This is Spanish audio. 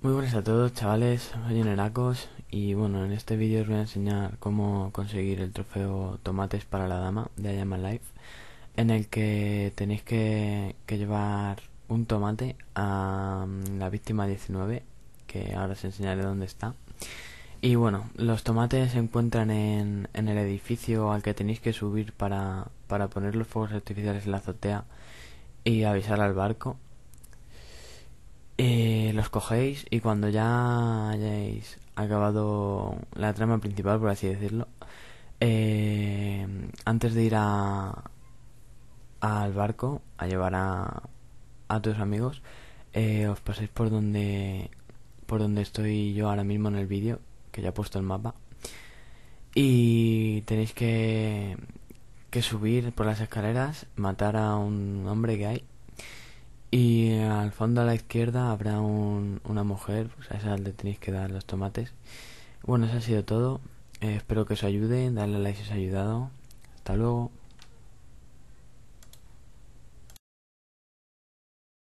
Muy buenas a todos chavales, soy Neracos y bueno, en este vídeo os voy a enseñar cómo conseguir el trofeo Tomates para la Dama de I Life en el que tenéis que, que, llevar un tomate a mm, la víctima 19 que ahora os enseñaré dónde está y bueno, los tomates se encuentran en, en el edificio al que tenéis que subir para, para poner los fuegos artificiales en la azotea y avisar al barco eh, eh, los cogéis y cuando ya hayáis acabado la trama principal, por así decirlo, eh, antes de ir a, al barco a llevar a, tus amigos, eh, os paséis por donde, por donde estoy yo ahora mismo en el vídeo, que ya he puesto el mapa, y tenéis que, que subir por las escaleras, matar a un hombre que hay y al fondo a la izquierda habrá una mujer, pues a esa le tenéis que dar los tomates. Bueno, eso ha sido todo. Eh, espero que os ayude. Dale a like si os ha ayudado. Hasta luego.